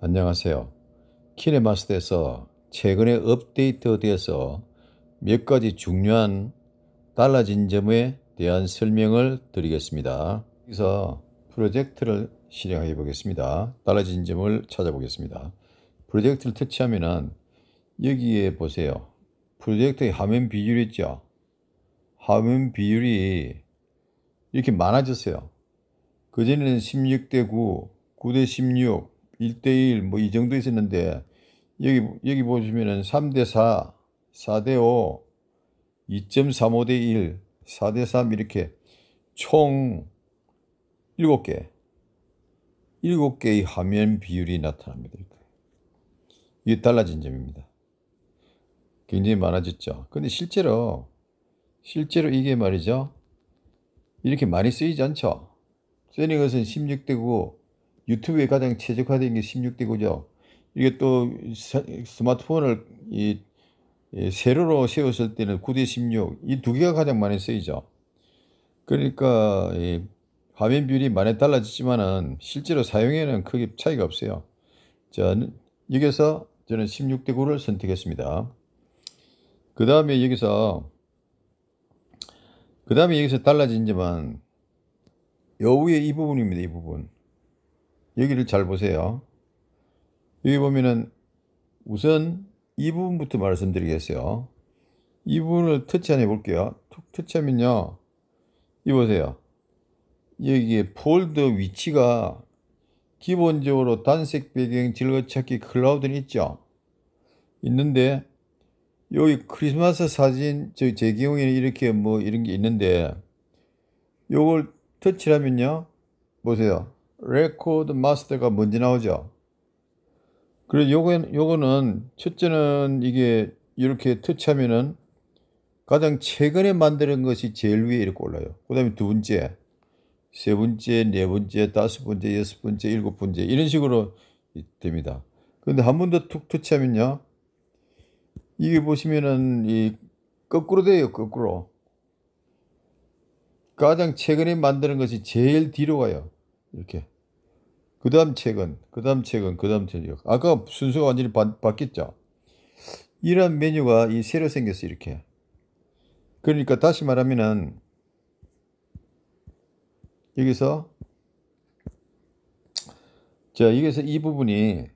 안녕하세요. 키네마스터에서 최근에 업데이트되어서 몇 가지 중요한 달라진 점에 대한 설명을 드리겠습니다. 여기서 프로젝트를 실행해 보겠습니다. 달라진 점을 찾아보겠습니다. 프로젝트를 터치하면은 여기에 보세요. 프로젝트의 화면 비율 있죠? 화면 비율이 이렇게 많아졌어요. 그전에는 16대 9, 9대 16, 1대1 뭐 이 정도 있었는데 여기 여기 보시면은 3대4, 4대5, 2.35대1, 4대3 이렇게 총 7개 7개의 화면 비율이 나타납니다. 이게 달라진 점입니다. 굉장히 많아졌죠. 근데 실제로 실제로 이게 말이죠. 이렇게 많이 쓰이지 않죠. 쓰이는 것은 16대 9, 유튜브에 가장 최적화된 게 16대고죠. 이게 또 스마트폰을 이 세로로 세웠을 때는 9대 16, 이 두 개가 가장 많이 쓰이죠. 그러니까 화면 비율이 많이 달라지지만은 실제로 사용에는 크게 차이가 없어요. 저는 여기서 저는 16대 9를 선택했습니다. 그 다음에 여기서 그 다음에 여기서 달라진 점은 여우의 이 부분입니다. 이 부분. 여기를 잘 보세요. 여기 보면은 우선 이 부분부터 말씀드리겠어요. 이 부분을 터치 안 해볼게요. 툭 터치하면요. 이 보세요. 여기에 폴더 위치가 기본적으로 단색 배경 즐거찾기 클라우드는 있죠. 있는데 여기 크리스마스 사진 저제 경우에는 이렇게 뭐 이런 게 있는데 요걸 터치하면요. 보세요. 레코드 마스터가 먼저 나오죠. 그리고 요거, 요거는 첫째는 이게 이렇게 터치하면은 가장 최근에 만드는 것이 제일 위에 이렇게 올라요. 그 다음에 두 번째, 세 번째, 네 번째, 다섯 번째, 여섯 번째, 일곱 번째 이런 식으로 됩니다. 그런데 한 번 더 툭 터치하면요. 이게 보시면은 이 거꾸로 돼요. 거꾸로. 가장 최근에 만드는 것이 제일 뒤로 가요. 이렇게. 그 다음 책은, 그 다음 책은, 그 다음 책은. 아까 순서가 완전히 바, 바뀌었죠? 이런 메뉴가 이 새로 생겼어, 이렇게. 그러니까 다시 말하면은, 여기서, 자, 여기서 이 부분이,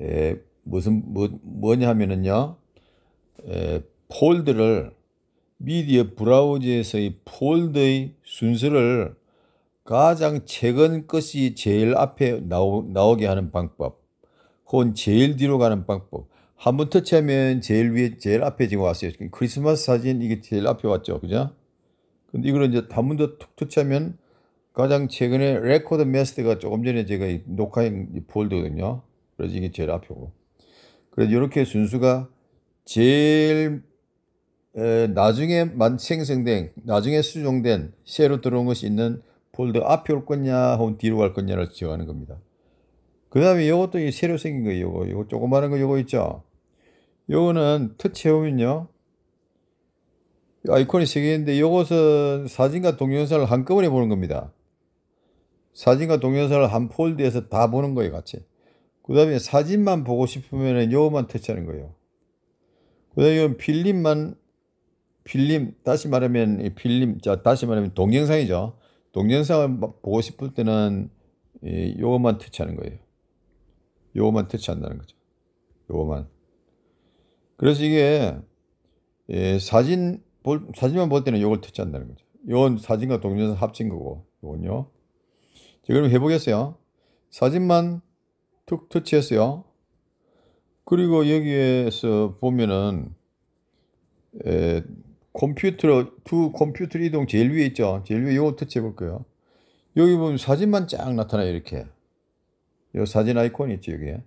에, 무슨, 뭐, 뭐냐 하면은요, 에, 폴드를 미디어 브라우저에서의 폴더의 순서를 가장 최근 것이 제일 앞에 나오, 나오게 하는 방법 혹은 제일 뒤로 가는 방법 한 번 터치하면 제일 위에 제일 앞에 지금 왔어요 크리스마스 사진 이게 제일 앞에 왔죠 그죠 근데 이걸 이제 한 번 더 툭 터치하면 가장 최근에 레코드 메스트가 조금 전에 제가 녹화한 폴더거든요 그래서 이게 제일 앞에 고 그래서 이렇게 순수가 제일 에, 나중에 만 생성된 나중에 수정된 새로 들어온 것이 있는 폴더 앞에 올 거냐 혹은 뒤로 갈 거냐를 지정하는 겁니다. 그 다음에 이것도 새로 생긴 거예 요거 요 요거 조그마한 거 요거 있죠 요거는 터치해보면요 아이콘이 세 개인데 요것은 사진과 동영상을 한꺼번에 보는 겁니다 사진과 동영상을 한 폴드에서 다 보는 거예요 같이 그 다음에 사진만 보고 싶으면 요것만 터치하는 거예요 그 다음에 요건 필름만 필름 다시 말하면 필름 자 다시 말하면 동영상이죠 동영상을 보고 싶을 때는 이 요것만 터치하는 거예요. 요것만 터치한다는 거죠. 요것만. 그래서 이게 예, 사진 볼, 사진만 볼 때는 요걸 터치한다는 거죠. 요건 사진과 동영상 합친 거고 요건요. 자, 그럼 해보겠어요. 사진만 툭 터치했어요. 그리고 여기에서 보면은 에, 컴퓨터 두 컴퓨터 이동 제일 위에 있죠 제일 위에 요거 터치해 볼게요 여기 보면 사진만 쫙 나타나요 이렇게 요 사진 아이콘 이 있죠 여기에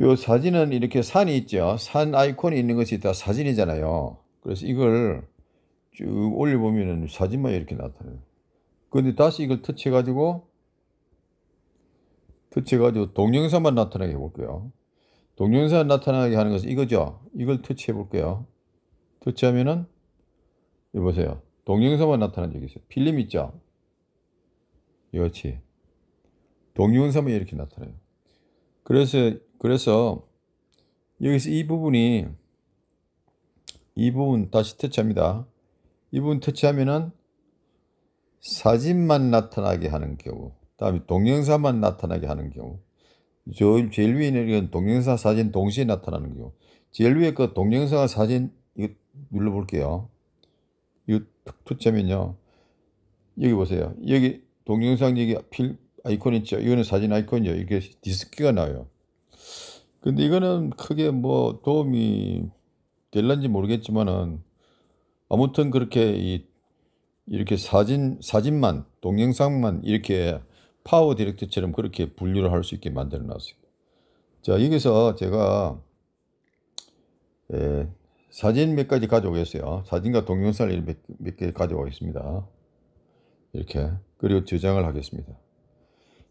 요 사진은 이렇게 산이 있죠 산 아이콘이 있는 것이 다 사진이잖아요 그래서 이걸 쭉 올려보면은 사진만 이렇게 나타나요 근데 다시 이걸 터치해 가지고 터치해 가지고 동영상만 나타나게 해 볼게요 동영상 나타나게 하는 것은 이거죠 이걸 터치해 볼게요 터치하면은 이 보세요. 동영상만 나타난 적이 있어요. 필름 있죠? 이렇지. 동영상만 이렇게 나타나요. 그래서 그래서 여기서 이 부분이 이 부분 다시 터치합니다. 이 부분 터치하면은 사진만 나타나게 하는 경우, 다음에 동영상만 나타나게 하는 경우, 저 제일 위에 있는 동영상 사진 동시에 나타나는 경우, 제일 위에 그 동영상 사진 눌러볼게요. 이 투자면요. 여기 보세요. 여기 동영상 여기 필 아이콘 있죠. 이거는 사진 아이콘이요. 이게 디스크가 나와요. 근데 이거는 크게 뭐 도움이 될런지 모르겠지만은 아무튼 그렇게 이 이렇게 사진 사진만 동영상만 이렇게 파워 디렉트처럼 그렇게 분류를 할 수 있게 만들어 놨습니 자, 여기서 제가 예, 사진 몇 가지 가져오겠어요. 사진과 동영상을 몇 개 가져오겠습니다. 이렇게. 그리고 저장을 하겠습니다.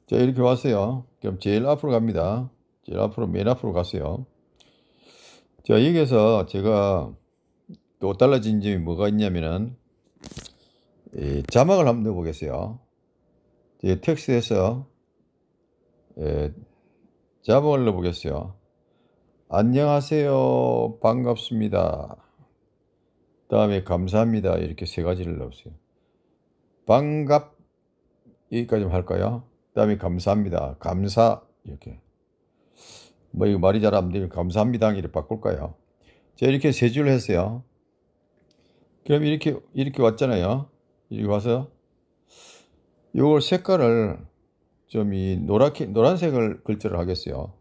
자, 이렇게 왔어요. 그럼 제일 앞으로 갑니다. 제일 앞으로, 맨 앞으로 갔어요. 자, 여기에서 제가 또 달라진 점이 뭐가 있냐면은, 자막을 한번 넣어보겠어요. 텍스트에서, 예, 자막을 넣어보겠어요. 안녕하세요. 반갑습니다. 다음에 감사합니다. 이렇게 세 가지를 넣으세요. 반갑 여기까지 할까요? 다음에 감사합니다. 감사 이렇게 뭐 이거 말이 잘 안 되면 감사합니다 이렇게 바꿀까요? 제가 이렇게 세줄 했어요. 그럼 이렇게 이렇게 왔잖아요. 이리 와서 요걸 색깔을 좀 이 노랗게 노란색을 글자를 하겠어요.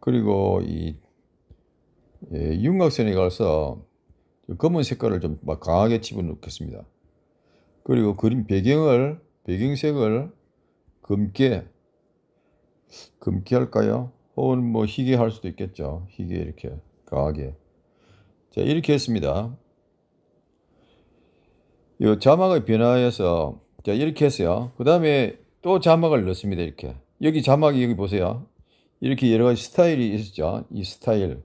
그리고 이 예, 윤곽선에 가서 검은 색깔을 좀 막 강하게 집어넣겠습니다. 그리고 그림 배경을 배경색을 검게 검게 할까요? 혹은 뭐 희게 할 수도 있겠죠. 희게 이렇게 강하게. 자 이렇게 했습니다. 이 자막의 변화에서 자 이렇게 했어요. 그 다음에 또 자막을 넣습니다. 이렇게 여기 자막이 여기 보세요. 이렇게 여러 가지 스타일이 있었죠. 이 스타일.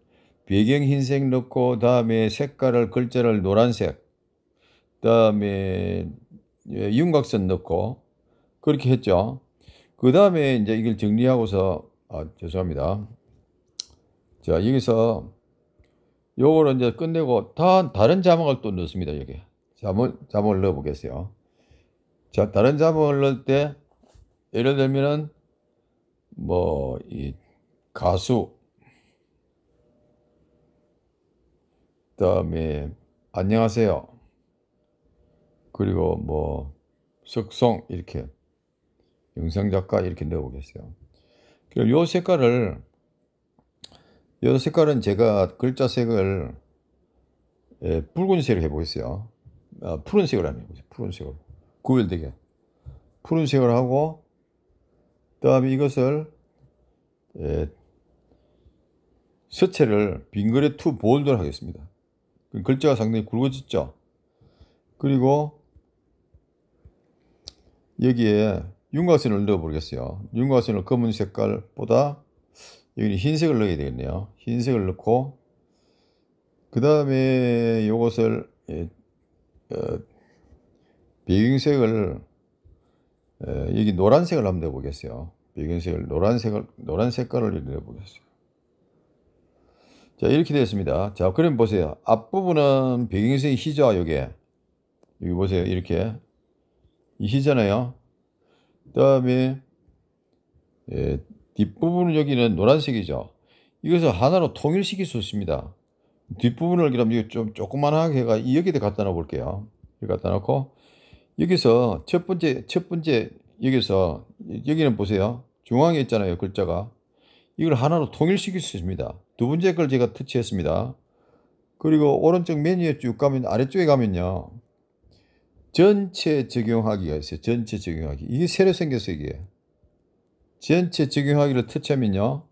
배경 흰색 넣고 다음에 색깔을 글자를 노란색 다음에 예, 윤곽선 넣고 그렇게 했죠. 그 다음에 이제 이걸 정리하고서 아 죄송합니다. 자 여기서 요거는 이제 끝내고 다 다른 자막을 또 넣습니다 여기 자막 자막을 넣어 보겠어요. 자 다른 자막을 넣을 때 예를 들면은 뭐 이 가수 다음에 안녕하세요. 그리고 뭐 석송 이렇게 영상 작가 이렇게 넣어 보겠어요. 그리고요 색깔을 요 색깔은 제가 글자 색을 예, 붉은색으로 해보겠어요. 아, 푸른색으로 하면 보세요. 푸른색으로 구별되게 푸른색으로 하고 그다음에 이것을 예, 서체를 빙그레 투 볼드를 하겠습니다. 글자가 상당히 굵어졌죠. 그리고 여기에 윤곽선을 넣어보겠어요. 윤곽선을 검은 색깔보다 여기는 흰색을 넣어야 되겠네요. 흰색을 넣고 그 다음에 이것을 예, 어, 배경색을 어, 여기 노란색을 한번 넣어보겠어요. 배경색을 노란색을 노란 색깔을 넣어보겠어요. 자, 이렇게 되었습니다. 자, 그럼 보세요. 앞부분은 배경선이 희죠, 요게. 여기 보세요. 이렇게. 이 희잖아요. 그 다음에, 예, 뒷부분은 여기는 노란색이죠. 이것을 하나로 통일시킬 수 있습니다. 뒷부분을 그럼 이거 좀 조그만하게 해가 여기다 갖다 놓아 볼게요. 여기 갖다 놓고, 여기서 첫 번째, 첫 번째, 여기서, 여기는 보세요. 중앙에 있잖아요. 글자가. 이걸 하나로 통일시킬 수 있습니다. 두 번째 걸 제가 터치했습니다. 그리고 오른쪽 메뉴에 쭉 가면 아래쪽에 가면요. 전체 적용하기가 있어요. 전체 적용하기. 이게 새로 생겼어요. 이게. 전체 적용하기를 터치하면요.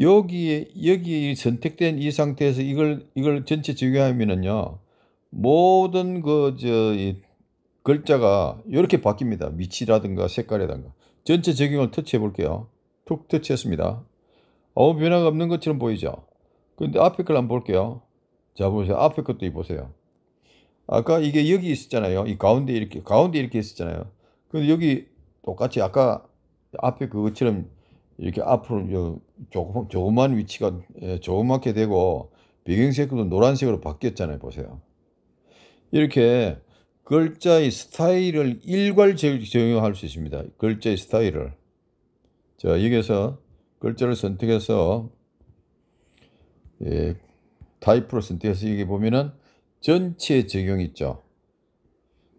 여기에 여기 선택된 이 상태에서 이걸 이걸 전체 적용하면은요. 모든 그저 글자가 이렇게 바뀝니다. 위치라든가 색깔이라든가. 전체 적용을 터치해 볼게요. 툭 터치했습니다. 아무 변화가 없는 것처럼 보이죠? 근데 앞에 걸 한번 볼게요. 자, 보세요. 앞에 것도 보세요. 아까 이게 여기 있었잖아요. 이 가운데 이렇게, 가운데 이렇게 있었잖아요. 근데 여기 똑같이 아까 앞에 그것처럼 이렇게 앞으로 조금, 조그만 위치가 예, 조그맣게 되고 배경색도 노란색으로 바뀌었잖아요. 보세요. 이렇게 글자의 스타일을 일괄 적용할 수 있습니다. 글자의 스타일을. 자, 여기서 에 글자를 선택해서 예, 타입으로 선택해서 여기 보면은 전체 적용 있죠.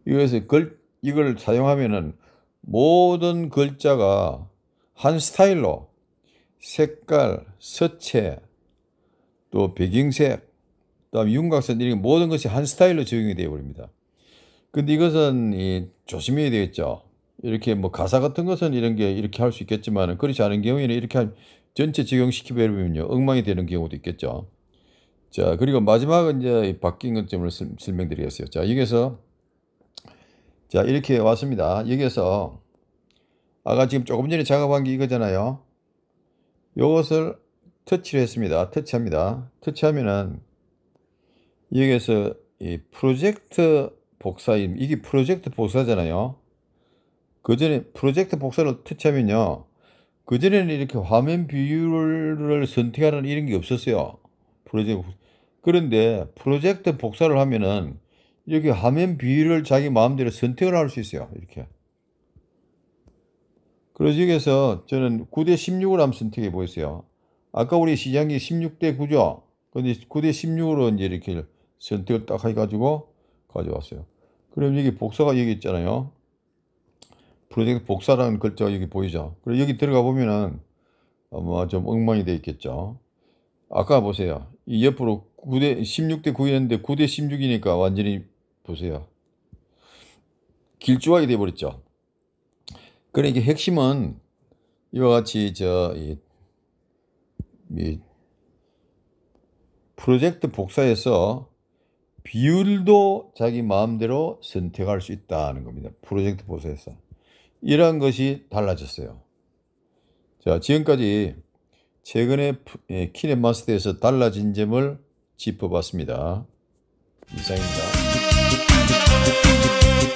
이것에 글, 이걸 사용하면은 모든 글자가 한 스타일로 색깔, 서체, 또 배경색, 다음 윤곽선 이런 모든 것이 한 스타일로 적용이 되어 버립니다. 근데 이것은 이, 조심해야 되겠죠. 이렇게 뭐 가사 같은 것은 이런 게 이렇게 할 수 있겠지만 그렇지 않은 경우에는 이렇게 전체 적용시키면요 엉망이 되는 경우도 있겠죠. 자 그리고 마지막은 이제 바뀐 것점을 설명드리겠어요. 자 여기서 자 이렇게 왔습니다. 여기서 아까 지금 조금 전에 작업한 게 이거잖아요. 이것을 터치를 했습니다. 터치합니다. 터치하면은 여기서이 프로젝트 복사임 이게 프로젝트 복사잖아요. 그전에 프로젝트 복사를 터치하면요. 그전에는 이렇게 화면 비율을 선택하는 이런 게 없었어요. 프로젝트 그런데 프로젝트 복사를 하면은 이렇게 화면 비율을 자기 마음대로 선택을 할 수 있어요. 이렇게. 그래서 여기서 저는 9대 16을 한번 선택해 보였어요. 아까 우리 시장이 16대 9죠. 근데 9대 16으로 이제 이렇게 선택을 딱 해가지고 가져왔어요. 그럼 여기 복사가 여기 있잖아요. 프로젝트 복사라는 글자가 여기 보이죠. 그리고 여기 들어가 보면은 아마 좀 엉망이 되어 있겠죠. 아까 보세요. 이 옆으로 9대 16대 9였는데 9대 16이니까 완전히 보세요. 길쭉하게 돼 버렸죠. 그러니까 핵심은 이와 같이 저이 이 프로젝트 복사에서 비율도 자기 마음대로 선택할 수 있다는 겁니다. 프로젝트 복사에서. 이러한 것이 달라졌어요. 자, 지금까지 최근에 키넷마스터에서 예, 달라진 점을 짚어봤습니다. 이상입니다.